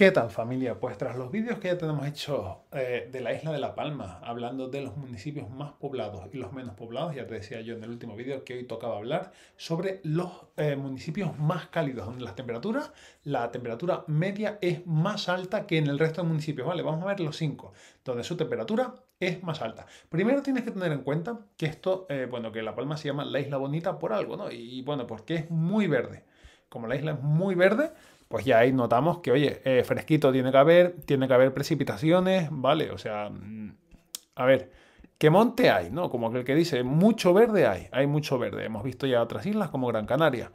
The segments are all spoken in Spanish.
¿Qué tal familia? Pues tras los vídeos que ya tenemos hechos eh, de la isla de La Palma, hablando de los municipios más poblados y los menos poblados, ya te decía yo en el último vídeo que hoy tocaba hablar sobre los eh, municipios más cálidos, donde las temperaturas, la temperatura media es más alta que en el resto de municipios, ¿vale? Vamos a ver los cinco, donde su temperatura es más alta. Primero tienes que tener en cuenta que esto, eh, bueno, que La Palma se llama la isla bonita por algo, ¿no? y bueno, porque es muy verde como la isla es muy verde, pues ya ahí notamos que, oye, eh, fresquito tiene que haber, tiene que haber precipitaciones, ¿vale? O sea, mm, a ver, ¿qué monte hay? ¿No? Como el que dice, mucho verde hay, hay mucho verde. Hemos visto ya otras islas como Gran Canaria.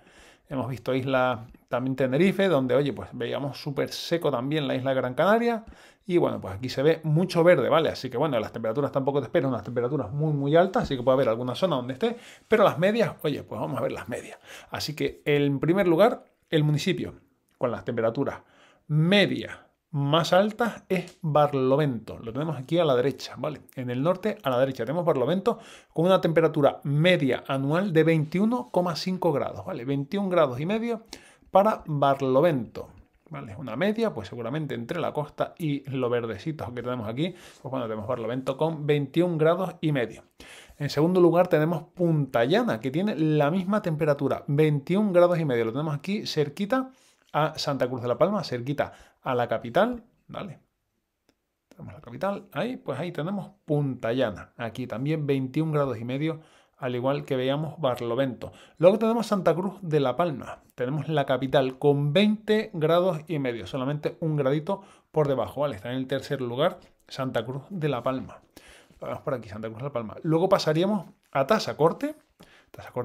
Hemos visto Isla también Tenerife, donde, oye, pues veíamos súper seco también la isla Gran Canaria. Y bueno, pues aquí se ve mucho verde, ¿vale? Así que bueno, las temperaturas tampoco te esperan, unas temperaturas muy, muy altas, así que puede haber alguna zona donde esté. Pero las medias, oye, pues vamos a ver las medias. Así que en primer lugar, el municipio, con las temperaturas medias más alta es Barlovento. Lo tenemos aquí a la derecha, ¿vale? En el norte a la derecha tenemos Barlovento con una temperatura media anual de 21,5 grados, ¿vale? 21 grados y medio para Barlovento. ¿Vale? Una media, pues seguramente entre la costa y lo verdecito que tenemos aquí, pues bueno, tenemos Barlovento con 21 grados y medio. En segundo lugar tenemos Punta Llana, que tiene la misma temperatura, 21 grados y medio. Lo tenemos aquí cerquita a Santa Cruz de la Palma, cerquita a la capital, ¿vale? Tenemos la capital, ahí, pues ahí tenemos Punta Llana, Aquí también 21 grados y medio, al igual que veíamos Barlovento. Luego tenemos Santa Cruz de La Palma. Tenemos la capital con 20 grados y medio, solamente un gradito por debajo, ¿vale? Está en el tercer lugar Santa Cruz de La Palma. Vamos por aquí, Santa Cruz de La Palma. Luego pasaríamos a Tasa Corte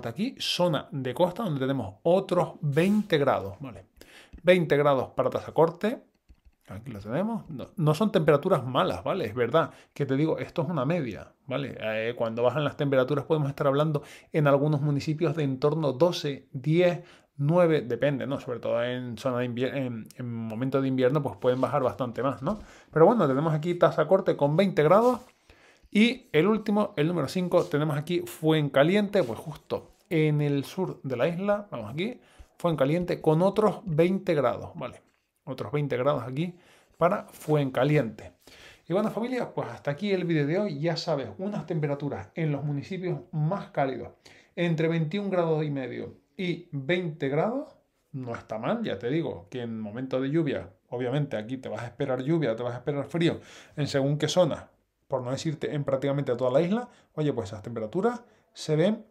aquí, zona de costa, donde tenemos otros 20 grados, ¿vale? 20 grados para Corte. Aquí lo tenemos. No, son temperaturas malas, ¿vale? Es verdad que te digo, esto es una media, ¿vale? Eh, cuando bajan las temperaturas podemos estar hablando en algunos municipios de en torno 12, 10, 9, depende, ¿no? Sobre todo en zona de en, en momento de invierno, pues pueden bajar bastante más, ¿no? Pero bueno, tenemos aquí tasa corte con 20 grados. Y el último, el número 5, tenemos aquí Fuencaliente, pues justo en el sur de la isla, vamos aquí, caliente con otros 20 grados, ¿vale? otros 20 grados aquí, para Fuencaliente. Y bueno familia, pues hasta aquí el vídeo de hoy. Ya sabes, unas temperaturas en los municipios más cálidos, entre 21 grados y medio y 20 grados, no está mal, ya te digo, que en momento de lluvia, obviamente aquí te vas a esperar lluvia, te vas a esperar frío, en según qué zona, por no decirte en prácticamente toda la isla, oye, pues esas temperaturas se ven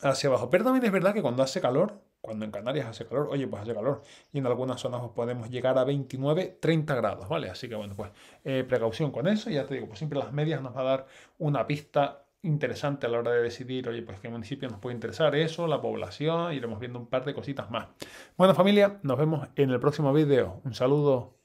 hacia abajo. Pero también es verdad que cuando hace calor, cuando en Canarias hace calor, oye, pues hace calor. Y en algunas zonas podemos llegar a 29, 30 grados, ¿vale? Así que bueno, pues eh, precaución con eso. Ya te digo, pues siempre las medias nos va a dar una pista interesante a la hora de decidir, oye, pues qué municipio nos puede interesar eso, la población, iremos viendo un par de cositas más. Bueno familia, nos vemos en el próximo vídeo. Un saludo.